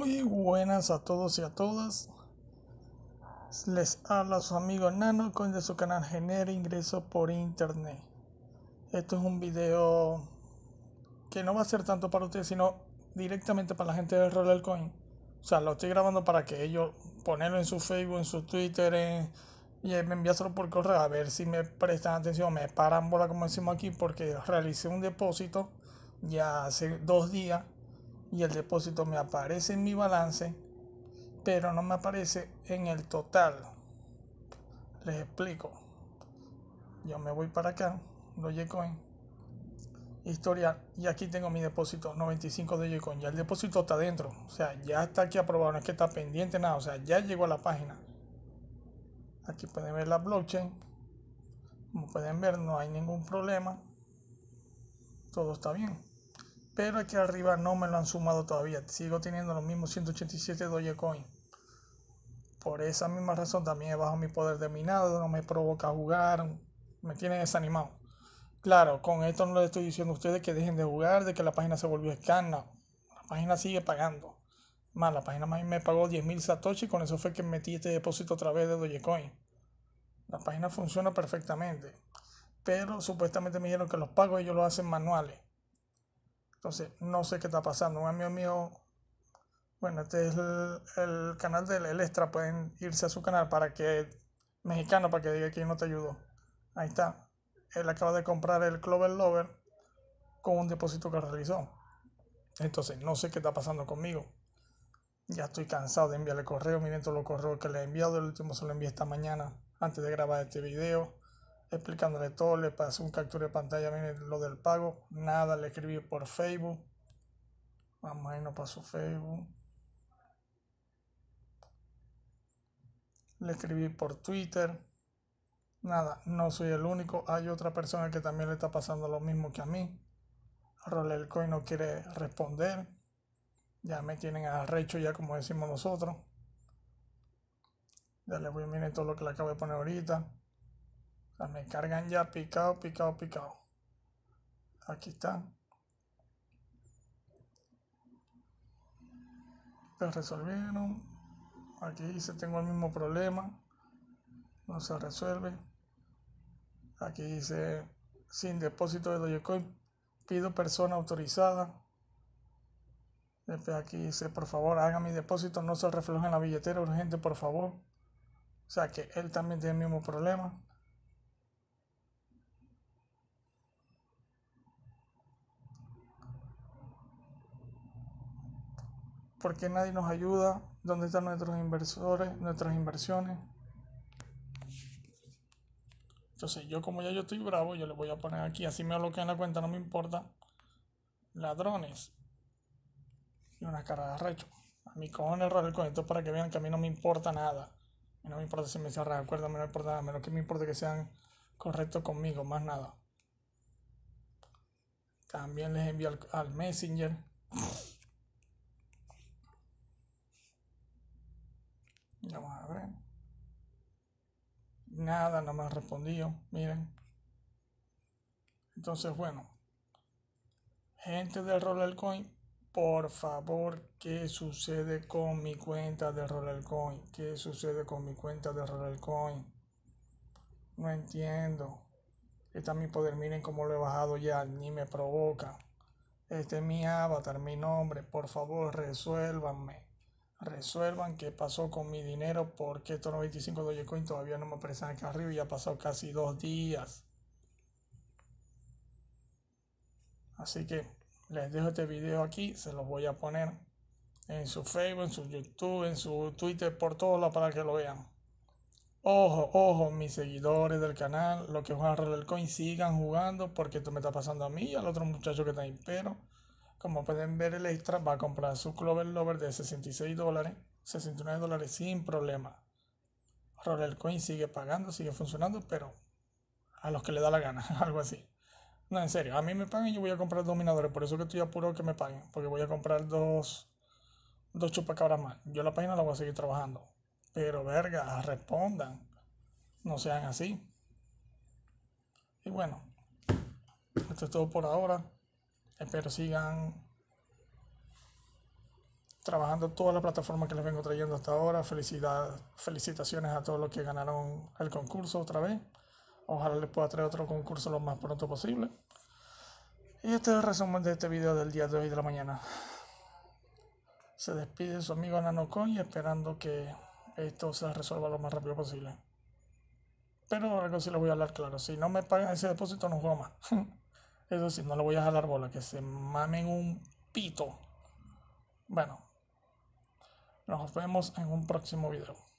Muy buenas a todos y a todas. Les habla su amigo Nano con de su canal Genera Ingreso por Internet. Esto es un video que no va a ser tanto para ustedes, sino directamente para la gente del Rollercoin Coin. O sea, lo estoy grabando para que ellos ponerlo en su Facebook, en su Twitter, y me solo por correo a ver si me prestan atención, me paran bola como decimos aquí, porque realicé un depósito ya hace dos días y el depósito me aparece en mi balance, pero no me aparece en el total. Les explico. Yo me voy para acá, dogecoin historial, y aquí tengo mi depósito 95 de Dogecoin. Ya el depósito está dentro, o sea, ya está aquí aprobado, no es que está pendiente nada, o sea, ya llegó a la página. Aquí pueden ver la blockchain. Como pueden ver, no hay ningún problema. Todo está bien pero aquí arriba no me lo han sumado todavía. Sigo teniendo los mismos 187 Dogecoin. Por esa misma razón también he mi poder de minado, no me provoca jugar, me tiene desanimado. Claro, con esto no les estoy diciendo a ustedes que dejen de jugar, de que la página se volvió escana. La página sigue pagando. Más, la página me pagó 10.000 satoshi, con eso fue que metí este depósito otra vez de Dogecoin. La página funciona perfectamente. Pero supuestamente me dijeron que los pagos ellos los hacen manuales. Entonces, no sé qué está pasando. Un amigo mío, bueno, este es el, canal de el Extra, pueden irse a su canal para que, mexicano, para que diga que no te ayudó. Ahí está. Él acaba de comprar el Clover Lover con un depósito que realizó. Entonces, no sé qué está pasando conmigo. Ya estoy cansado de enviarle correo. Miren todos los correos que le he enviado. El último se lo envié esta mañana antes de grabar este video explicándole todo, le pasó un capture de pantalla, miren lo del pago, nada, le escribí por Facebook, vamos ah, a irnos para su Facebook, le escribí por Twitter, nada, no soy el único, hay otra persona que también le está pasando lo mismo que a mí, coin no quiere responder, ya me tienen arrecho ya como decimos nosotros, ya le voy a mirar todo lo que le acabo de poner ahorita. Ah, me cargan ya picado, picado, picado. Aquí está. resolvieron. Aquí dice tengo el mismo problema. No se resuelve. Aquí dice sin depósito de Dogecoin. Pido persona autorizada. aquí dice, por favor, haga mi depósito, no se refleja en la billetera urgente, por favor. O sea que él también tiene el mismo problema. porque nadie nos ayuda, dónde están nuestros inversores, nuestras inversiones. Entonces yo como ya yo estoy bravo, yo le voy a poner aquí, así me bloquean la cuenta, no me importa. Ladrones. Y una cara de recho A mí con error el conecto para que vean que a mí no me importa nada. no me importa si me cierran acuérdame, no me importa nada. Menos que me importa que sean correctos conmigo, más nada. También les envío al Messenger. nada, no me han respondido, miren. Entonces, bueno, gente del Rollercoin, por favor, ¿qué sucede con mi cuenta de Rollercoin? ¿Qué sucede con mi cuenta de Rollercoin? No entiendo. Está mi poder, miren cómo lo he bajado ya, ni me provoca. Este es mi avatar, mi nombre, por favor, resuélvanme resuelvan qué pasó con mi dinero porque estos 95 Dogecoin todavía no me aparecen acá arriba y ha pasado casi dos días. Así que les dejo este video aquí, se los voy a poner en su Facebook, en su YouTube, en su Twitter, por todos lados para que lo vean. Ojo, ojo, mis seguidores del canal, los que juegan Roller Coin, sigan jugando porque esto me está pasando a mí y al otro muchacho que está ahí, pero como pueden ver, el extra va a comprar su Clover Lover de 66 dólares, 69 dólares sin problema. Roller Coin sigue pagando, sigue funcionando, pero a los que le da la gana, algo así. No, en serio, a mí me pagan y yo voy a comprar dominadores, por eso que estoy apurado que me paguen, porque voy a comprar dos, dos chupacabras más. Yo la página la voy a seguir trabajando, pero verga, respondan, no sean así. Y bueno, esto es todo por ahora. Espero sigan trabajando toda la plataforma que les vengo trayendo hasta ahora. Felicidad, felicitaciones a todos los que ganaron el concurso otra vez. Ojalá les pueda traer otro concurso lo más pronto posible. Y este es el resumen de este video del día de hoy de la mañana. Se despide su amigo Nanocon y esperando que esto se resuelva lo más rápido posible. Pero algo sí les voy a hablar claro. Si no me pagan ese depósito, no juego más. Eso sí, no le voy a jalar bola, que se mamen un pito. Bueno, nos vemos en un próximo video.